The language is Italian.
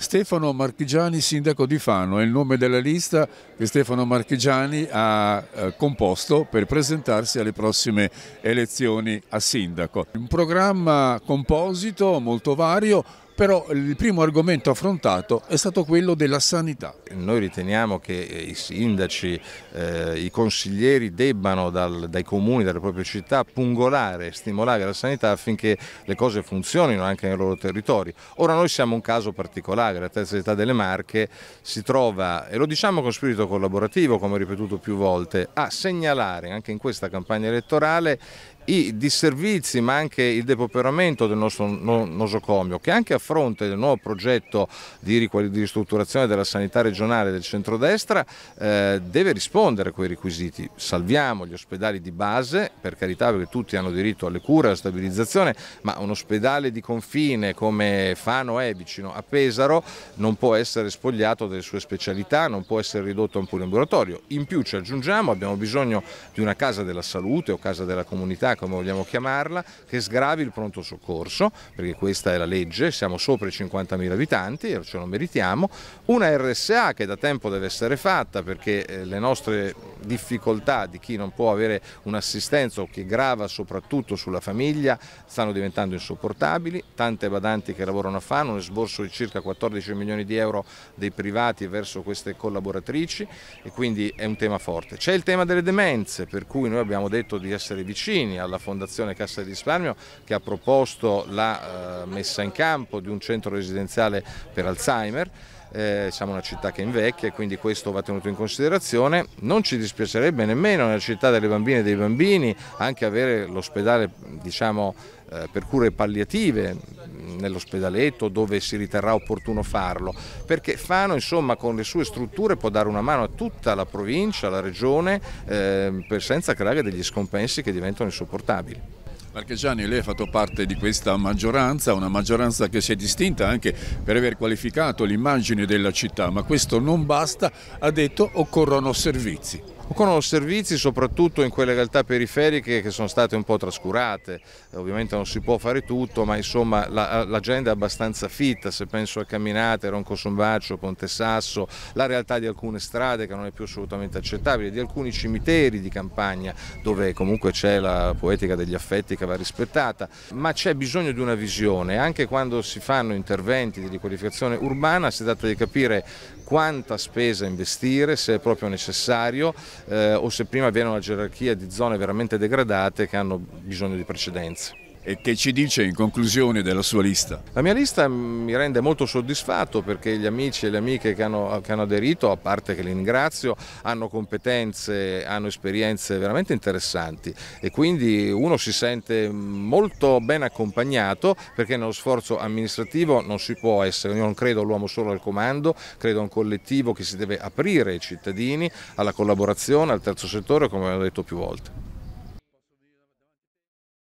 Stefano Marchigiani, sindaco di Fano, è il nome della lista che Stefano Marchigiani ha eh, composto per presentarsi alle prossime elezioni a sindaco. Un programma composito molto vario, però il primo argomento affrontato è stato quello della sanità. Noi riteniamo che eh, i sindaci, eh, i consiglieri debbano dal, dai comuni, dalle proprie città pungolare e stimolare la sanità affinché le cose funzionino anche nei loro territori. Ora noi siamo un caso particolare, la terza età delle Marche si trova, e lo diciamo con spirito collaborativo come ripetuto più volte, a segnalare anche in questa campagna elettorale i disservizi ma anche il depoperamento del nostro nosocomio che anche a fronte del nuovo progetto di, ristrutturazione della sanità regionale del centrodestra eh, deve rispondere a quei requisiti. Salviamo gli ospedali di base, per carità perché tutti hanno diritto alle cure, alla stabilizzazione, ma un ospedale di confine come Fano è vicino a Pesaro non può essere spogliato delle sue specialità, non può essere ridotto a un poliambulatorio. In più ci aggiungiamo, abbiamo bisogno di una casa della salute o casa della comunità come vogliamo chiamarla, che sgravi il pronto soccorso, perché questa è la legge, siamo sopra i 50.000 abitanti, ce lo meritiamo, una RSA che da tempo deve essere fatta perché eh, le nostre difficoltà di chi non può avere un'assistenza o che grava soprattutto sulla famiglia stanno diventando insopportabili, tante badanti che lavorano a Fano, un esborso di circa 14 milioni di euro dei privati verso queste collaboratrici e quindi è un tema forte. C'è il tema delle demenze per cui noi abbiamo detto di essere vicini alla Fondazione Cassa di Risparmio che ha proposto la eh, messa in campo di un centro residenziale per Alzheimer. Eh, siamo una città che invecchia e quindi questo va tenuto in considerazione. Non ci dispiacerebbe nemmeno nella città delle bambine e dei bambini anche avere l'ospedale diciamo, eh, per cure palliative nell'ospedaletto dove si riterrà opportuno farlo, perché Fano insomma, con le sue strutture può dare una mano a tutta la provincia, alla regione, eh, senza creare degli scompensi che diventano insopportabili. Marchegiani, lei ha fatto parte di questa maggioranza, una maggioranza che si è distinta anche per aver qualificato l'immagine della città, ma questo non basta, ha detto occorrono servizi. Occorrono servizi soprattutto in quelle realtà periferiche che sono state un po' trascurate, ovviamente non si può fare tutto ma insomma l'agenda la, è abbastanza fitta, se penso a Camminate, Ronco Sombaccio, Ponte Sasso, la realtà di alcune strade che non è più assolutamente accettabile, di alcuni cimiteri di campagna dove comunque c'è la poetica degli affetti che va rispettata, ma c'è bisogno di una visione, anche quando si fanno interventi di riqualificazione urbana si tratta di capire quanta spesa investire, se è proprio necessario eh, o se prima viene una gerarchia di zone veramente degradate che hanno bisogno di precedenze e che ci dice in conclusione della sua lista? La mia lista mi rende molto soddisfatto perché gli amici e le amiche che hanno, che hanno aderito, a parte che li ringrazio, hanno competenze, hanno esperienze veramente interessanti e quindi uno si sente molto ben accompagnato perché nello sforzo amministrativo non si può essere, io non credo l'uomo solo al comando, credo a un collettivo che si deve aprire ai cittadini, alla collaborazione, al terzo settore come ho detto più volte.